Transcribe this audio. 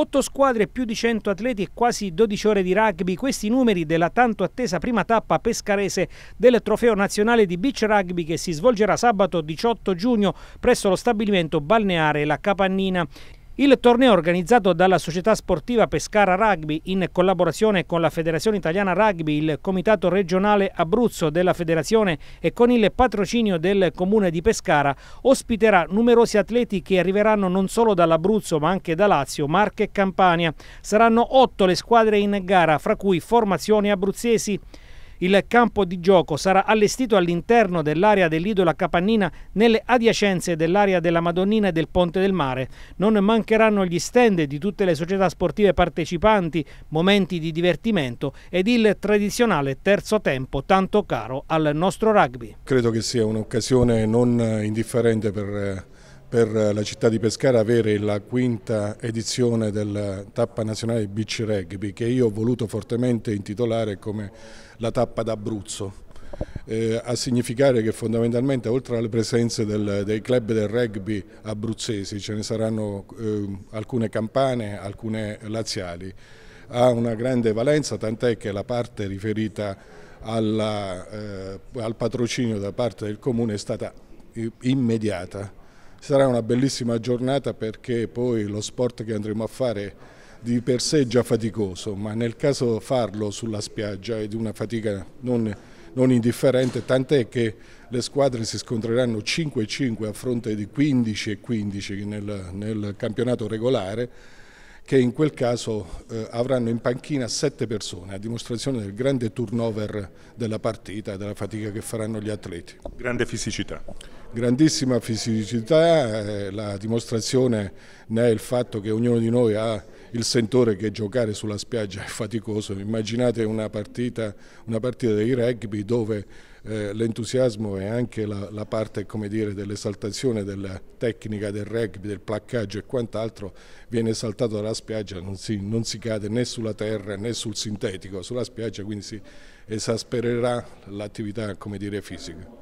8 squadre, più di 100 atleti e quasi 12 ore di rugby, questi numeri della tanto attesa prima tappa pescarese del trofeo nazionale di beach rugby che si svolgerà sabato 18 giugno presso lo stabilimento balneare La Capannina. Il torneo organizzato dalla società sportiva Pescara Rugby in collaborazione con la Federazione Italiana Rugby, il Comitato regionale Abruzzo della Federazione e con il patrocinio del Comune di Pescara ospiterà numerosi atleti che arriveranno non solo dall'Abruzzo ma anche da Lazio, Marche e Campania. Saranno otto le squadre in gara, fra cui formazioni abruzzesi. Il campo di gioco sarà allestito all'interno dell'area dell'Idola Capannina nelle adiacenze dell'area della Madonnina e del Ponte del Mare. Non mancheranno gli stand di tutte le società sportive partecipanti, momenti di divertimento ed il tradizionale terzo tempo tanto caro al nostro rugby. Credo che sia un'occasione non eh, indifferente per eh, per la città di Pescara avere la quinta edizione della tappa nazionale beach rugby che io ho voluto fortemente intitolare come la tappa d'Abruzzo. Eh, a significare che fondamentalmente oltre alle presenze del, dei club del rugby abruzzesi ce ne saranno eh, alcune campane, alcune laziali, ha una grande valenza tant'è che la parte riferita alla, eh, al patrocinio da parte del comune è stata immediata sarà una bellissima giornata perché poi lo sport che andremo a fare di per sé è già faticoso, ma nel caso farlo sulla spiaggia è di una fatica non, non indifferente, tant'è che le squadre si scontreranno 5-5 a fronte di 15-15 nel, nel campionato regolare che in quel caso eh, avranno in panchina 7 persone, a dimostrazione del grande turnover della partita e della fatica che faranno gli atleti. Grande fisicità grandissima fisicità, eh, la dimostrazione ne è il fatto che ognuno di noi ha il sentore che giocare sulla spiaggia è faticoso. Immaginate una partita, una partita di rugby dove eh, l'entusiasmo e anche la, la parte dell'esaltazione della tecnica del rugby, del placcaggio e quant'altro viene esaltato dalla spiaggia, non si, non si cade né sulla terra né sul sintetico, sulla spiaggia quindi si esaspererà l'attività fisica.